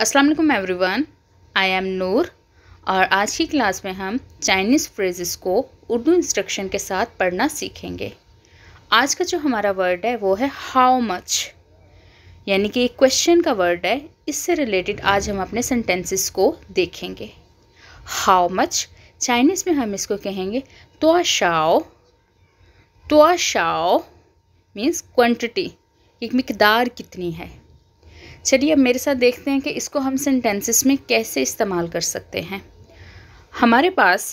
Aslam everyone I am Noor और आज की क्लास में हम चाइनीज़ फ्रेजेस को उर्दू इंस्ट्रक्शन के साथ पढ़ना सीखेंगे आज का जो हमारा वर्ड है वो है हाउ मच यानी कि एक क्वेश्चन का वर्ड है इससे रिलेटेड आज हम अपने सेंटेंसेस को देखेंगे हाउ मच चाइनीज़ में हम इसको कहेंगे तो शाओ तो शाओ मीन्स क्वान्टिटी एक मकदार कितनी है चलिए अब मेरे साथ देखते हैं कि इसको हम सेंटेंसेस में कैसे इस्तेमाल कर सकते हैं हमारे पास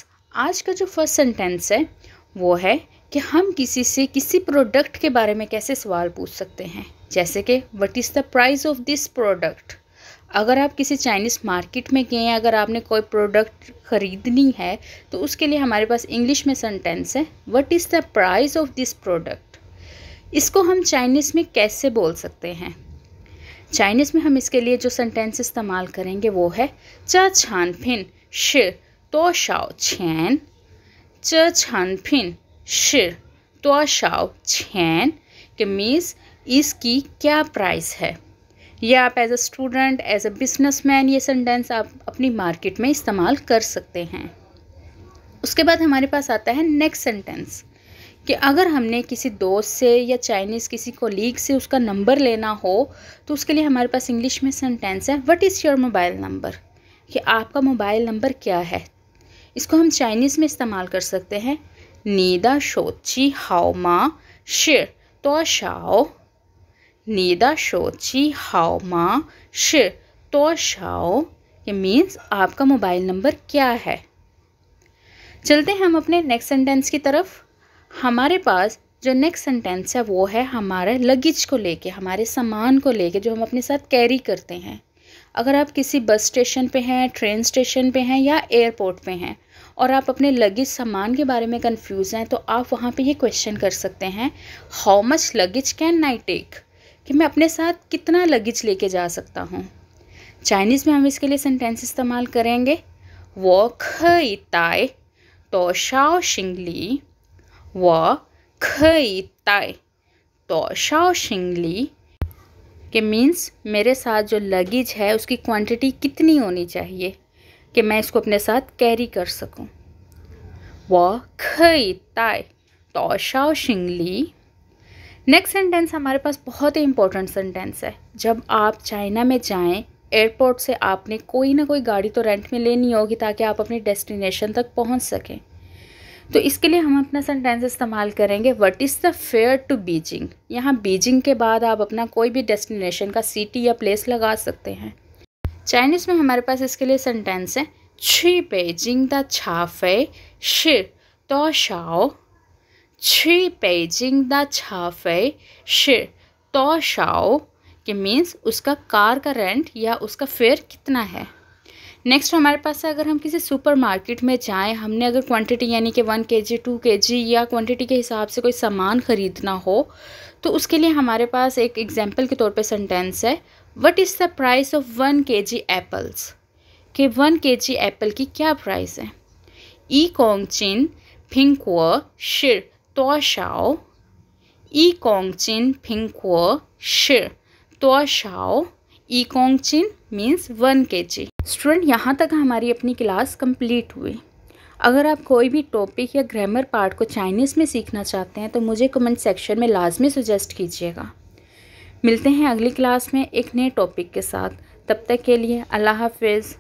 आज का जो फर्स्ट सेंटेंस है वो है कि हम किसी से किसी प्रोडक्ट के बारे में कैसे सवाल पूछ सकते हैं जैसे कि what is the price of this product अगर आप किसी चाइनीज़ मार्केट में गए हैं अगर आपने कोई प्रोडक्ट ख़रीदनी है तो उसके लिए हमारे पास इंग्लिश में सेंटेंस है what is the price of this product इसको हम चाइनीज़ में कैसे बोल सकते हैं चाइनीज़ में हम इसके लिए जो सेंटेंस इस्तेमाल करेंगे वो है च छान फिन शिर तो शाओ छैन च छान फिन शिर तो शाओ छैन के मीन्स इसकी क्या प्राइस है या आप as a student as a businessman ये सेंटेंस आप अपनी मार्केट में इस्तेमाल कर सकते हैं उसके बाद हमारे पास आता है नेक्स्ट सेंटेंस कि अगर हमने किसी दोस्त से या चाइनीज़ किसी कोलीग से उसका नंबर लेना हो तो उसके लिए हमारे पास इंग्लिश में सेंटेंस है what is your mobile number कि आपका मोबाइल नंबर क्या है इसको हम चाइनीज़ में इस्तेमाल कर सकते हैं नीदा शोची मा शे तो शाओ नीदा शोची मा शे तो शाओ ये मीन्स आपका मोबाइल नंबर क्या है चलते हैं हम अपने नेक्स्ट सेंटेंस की तरफ हमारे पास जो नेक्स्ट सेंटेंस है वो है हमारे लगेज को लेके हमारे सामान को लेके जो हम अपने साथ कैरी करते हैं अगर आप किसी बस स्टेशन पे हैं ट्रेन स्टेशन पे हैं या एयरपोर्ट पे हैं और आप अपने लगेज सामान के बारे में कंफ्यूज हैं तो आप वहाँ पे ये क्वेश्चन कर सकते हैं how much luggage can I take कि मैं अपने साथ कितना लगेज लेके जा सकता हूँ चाइनीज़ में हम इसके लिए सेंटेंस इस्तेमाल करेंगे वॉक तो तोशाओ शिंगली 我可以带多少行李 के मीन्स मेरे साथ जो लगेज है उसकी क्वांटिटी कितनी होनी चाहिए कि मैं इसको अपने साथ कैरी कर सकूं। वो खई ताय तोशाओ शिंगली नेक्स्ट सेंटेंस हमारे पास बहुत ही इंपॉर्टेंट सेंटेंस है जब आप चाइना में जाएं एयरपोर्ट से आपने कोई ना कोई गाड़ी तो रेंट में लेनी होगी ताकि आप अपने डेस्टिनेशन तक पहुंच सकें तो इसके लिए हम अपना सेंटेंस इस्तेमाल करेंगे what is the fare to Beijing यहाँ बीजिंग के बाद आप अपना कोई भी डेस्टिनेशन का सिटी या प्लेस लगा सकते हैं चाइनीज़ में हमारे पास इसके लिए सेंटेंस है छी जिंग द छाफे शिर तो शाओ छी जिंग द छाफे शिर तो शाओ के मीन्स उसका कार का रेंट या उसका फेयर कितना है नेक्स्ट हमारे पास अगर हम किसी सुपर मार्केट में जाएँ हमने अगर क्वांटिटी यानी कि वन के जी टू के जी या क्वांटिटी के हिसाब से कोई सामान ख़रीदना हो तो उसके लिए हमारे पास एक एग्जाम्पल के तौर पे सेंटेंस है what is the price of one K G apples के वन के जी एप्पल की क्या प्राइस है ई चिन फिंकुअ शिर शाओ ई चिन फिंकुअ शिर शाओ ई चिन means one K G student यहाँ तक हमारी अपनी क्लास कंप्लीट हुई अगर आप कोई भी टॉपिक या ग्रामर पार्ट को चाइनीज़ में सीखना चाहते हैं तो मुझे कमेंट सेक्शन में लाजमी सुजेस्ट कीजिएगा मिलते हैं अगली क्लास में एक नए टॉपिक के साथ तब तक के लिए अल्लाह हाफिज़